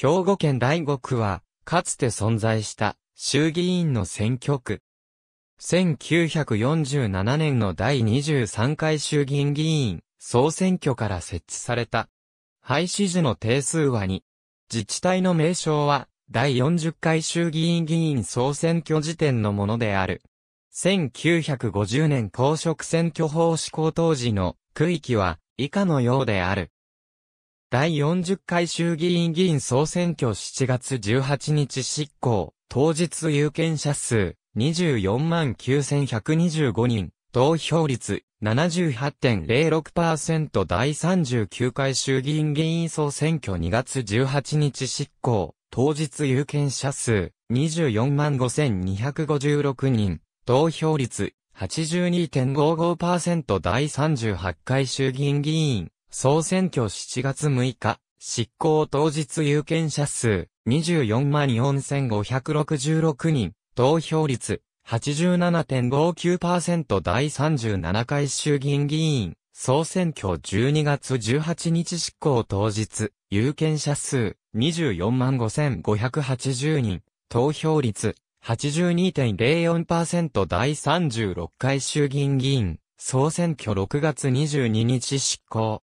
兵庫県第五区は、かつて存在した衆議院の選挙区。1947年の第23回衆議院議員総選挙から設置された。廃止時の定数は2。自治体の名称は、第40回衆議院議員総選挙時点のものである。1950年公職選挙法施行当時の区域は以下のようである。第40回衆議院議員総選挙7月18日執行、当日有権者数24万9125人、投票率78.06%第39回衆議院議員総選挙2月18日執行、当日有権者数24万5256人、投票率82.55%第38回衆議院議員総選挙7月6日、執行当日有権者数24万4566人、投票率87.59%第37回衆議院議員、総選挙12月18日執行当日、有権者数24万5580人、投票率82.04%第36回衆議院議員、総選挙6月22日執行。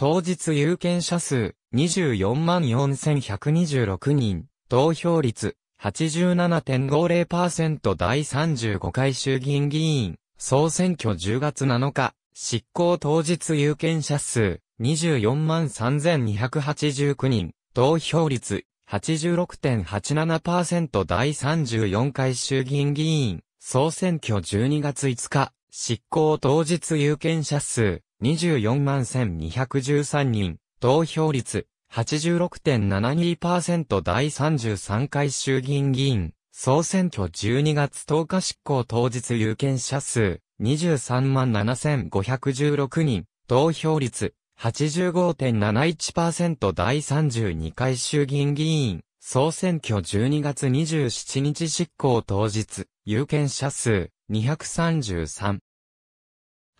当日有権者数244,126人、投票率87.50%第35回衆議院議員、総選挙10月7日、執行当日有権者数243,289人、投票率86.87%第34回衆議院議員、総選挙12月5日、執行当日有権者数24万1213人、投票率86.72%第33回衆議院議員、総選挙12月10日執行当日有権者数23万7516人、投票率85.71%第32回衆議院議員、総選挙12月27日執行当日、有権者数233、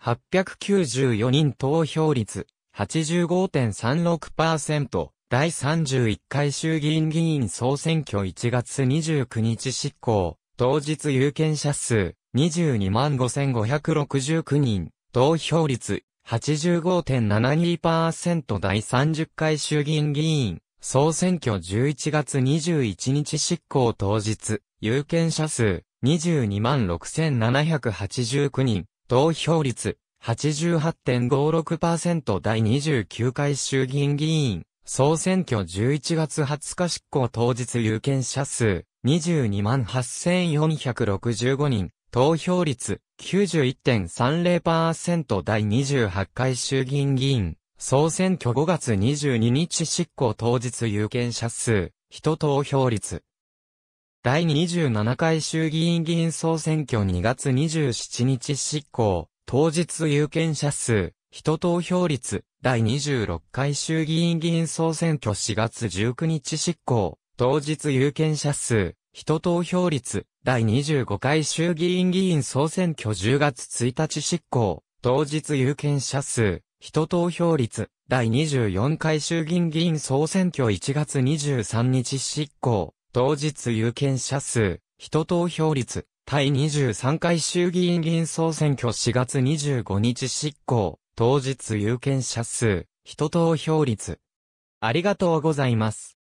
894人投票率85.36%第31回衆議院議員総選挙1月29日執行当日有権者数22 5569人投票率85.72%第30回衆議院議員総選挙11月21日執行当日有権者数22 6789人投票率88.56%第29回衆議院議員、総選挙11月20日執行当日有権者数228,465人、投票率91.30%第28回衆議院議員、総選挙5月22日執行当日有権者数、人投票率第27回衆議院議員総選挙2月27日執行、当日有権者数、人投票率、第26回衆議院議員総選挙4月19日執行、当日有権者数、人投票率、第25回衆議院議員総選挙10月1日執行、当日有権者数、人投票率、第24回衆議院議員総選挙1月23日執行、当日有権者数、人投票率、対23回衆議院議員総選挙4月25日執行、当日有権者数、人投票率。ありがとうございます。